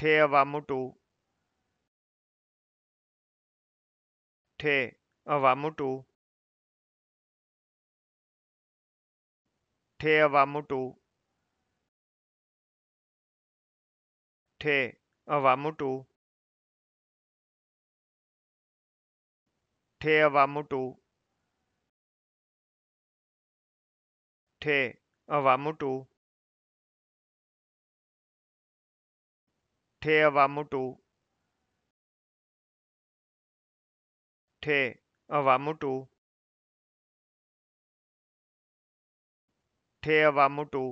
ठे मुटू ठे अवा मुटू ठे अवा मुटू ठे अवा मुटू ठे अवा मुटू ठे अवा मुटू ઠેવા મોટું ઠે અવા મોટું ઠેવા મોટું